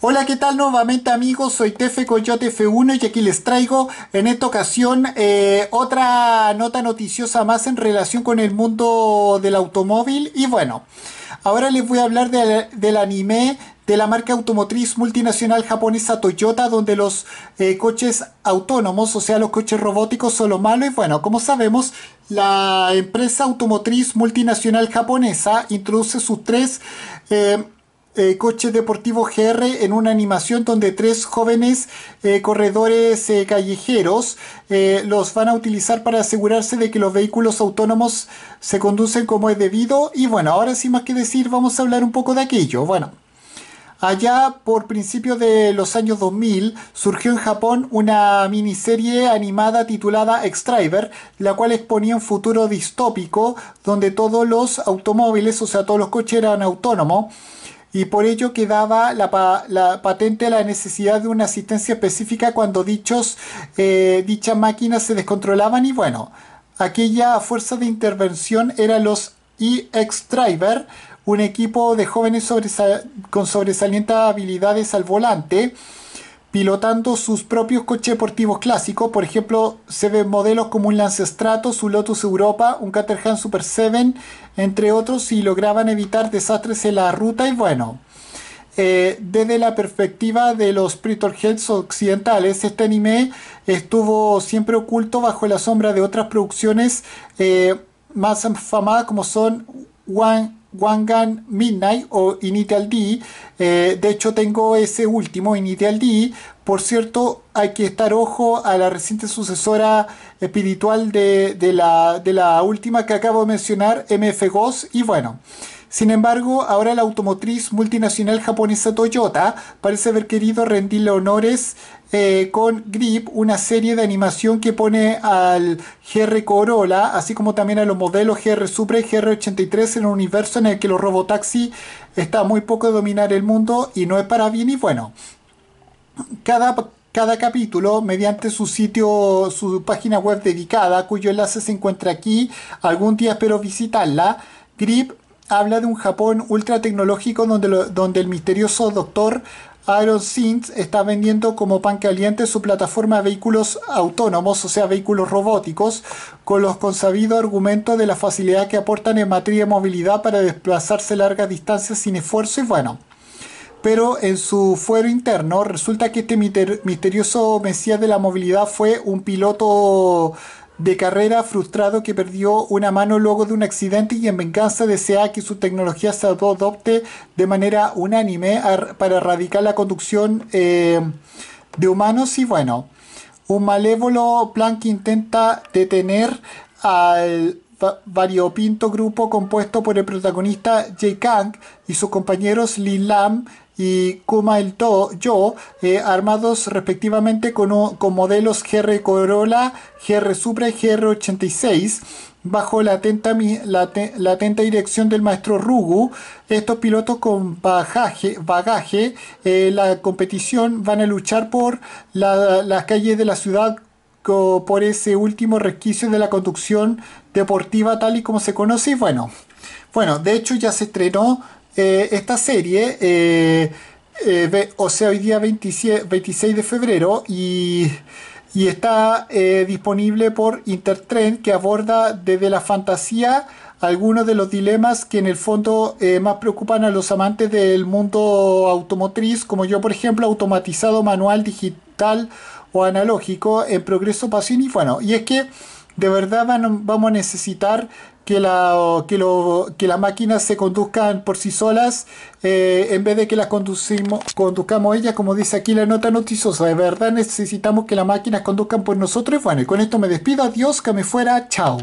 Hola, ¿qué tal nuevamente amigos? Soy Tefe Coyote F1 y aquí les traigo en esta ocasión eh, otra nota noticiosa más en relación con el mundo del automóvil. Y bueno, ahora les voy a hablar del anime de la marca automotriz multinacional japonesa Toyota, donde los eh, coches autónomos, o sea, los coches robóticos son lo malo. Y bueno, como sabemos, la empresa automotriz multinacional japonesa introduce sus tres... Eh, eh, coche deportivo GR en una animación donde tres jóvenes eh, corredores eh, callejeros los van a utilizar para asegurarse de que los vehículos autónomos se conducen como es debido. Y bueno, ahora sin más que decir, vamos a hablar un poco de aquello. Bueno. Allá por principios de los años 2000 surgió en Japón una miniserie animada titulada X-Driver, la cual exponía un futuro distópico donde todos los automóviles, o sea, todos los coches eran autónomos y por ello quedaba la, la patente la necesidad de una asistencia específica cuando dichos, eh, dichas máquinas se descontrolaban y bueno, aquella fuerza de intervención eran los EX Driver, un equipo de jóvenes con sobresalientes habilidades al volante pilotando sus propios coches deportivos clásicos. Por ejemplo, se ven modelos como un Lance Stratos, un Lotus Europa, un Caterham Super 7, entre otros, y lograban evitar desastres en la ruta. Y bueno, eh, desde la perspectiva de los Pretor Heads occidentales, este anime estuvo siempre oculto bajo la sombra de otras producciones eh, más famadas como son One Wangan Midnight o Initial D. Eh, de hecho, tengo ese último, Initial D. Por cierto, hay que estar ojo a la reciente sucesora espiritual de, de, la, de la última que acabo de mencionar, MF Ghost. Y bueno. Sin embargo, ahora la automotriz multinacional japonesa Toyota parece haber querido rendirle honores eh, con Grip, una serie de animación que pone al GR Corolla, así como también a los modelos GR Supra y GR83 en un universo en el que los robotaxi está muy poco de dominar el mundo y no es para bien y bueno. Cada cada capítulo mediante su sitio, su página web dedicada, cuyo enlace se encuentra aquí. Algún día espero visitarla. Grip habla de un Japón ultra tecnológico donde, donde el misterioso doctor Aaron Sintz está vendiendo como pan caliente su plataforma de vehículos autónomos, o sea, vehículos robóticos, con los consabidos argumentos de la facilidad que aportan en materia de movilidad para desplazarse largas distancias sin esfuerzo y bueno. Pero en su fuero interno resulta que este misterioso mesías de la movilidad fue un piloto de carrera frustrado que perdió una mano luego de un accidente y en venganza desea que su tecnología se adopte de manera unánime para erradicar la conducción eh, de humanos y bueno, un malévolo plan que intenta detener al variopinto grupo compuesto por el protagonista Jay Kang y sus compañeros Lin Lam, y Kuma el to, Yo, eh, armados respectivamente con, modelos GR Corolla, GR Supra y GR86 bajo la atenta, dirección del maestro Rugu. Estos pilotos con bagaje, bagaje eh, la competición van a luchar por las calles de la ciudad por ese último resquicio de la conducción deportiva tal y como se conoce. Y bueno, bueno, de hecho ya se estrenó eh, esta serie. Eh, eh, o sea, hoy día 27, 26 de febrero y, está disponible por Intertrend que aborda desde la fantasía algunos de los dilemas que en el fondo más preocupan a los amantes del mundo automotriz, como yo por ejemplo, automatizado, manual, digital o analógico, en progreso, pasión y bueno, y es que de verdad vamos a necesitar que la, que, que las máquinas se conduzcan por sí solas eh, en vez de que las conducimos, conduzcamos ellas, como dice aquí la nota noticiosa. De verdad necesitamos que las máquinas conduzcan por nosotros. Bueno, y con esto me despido. Adiós, que me fuera. Chao.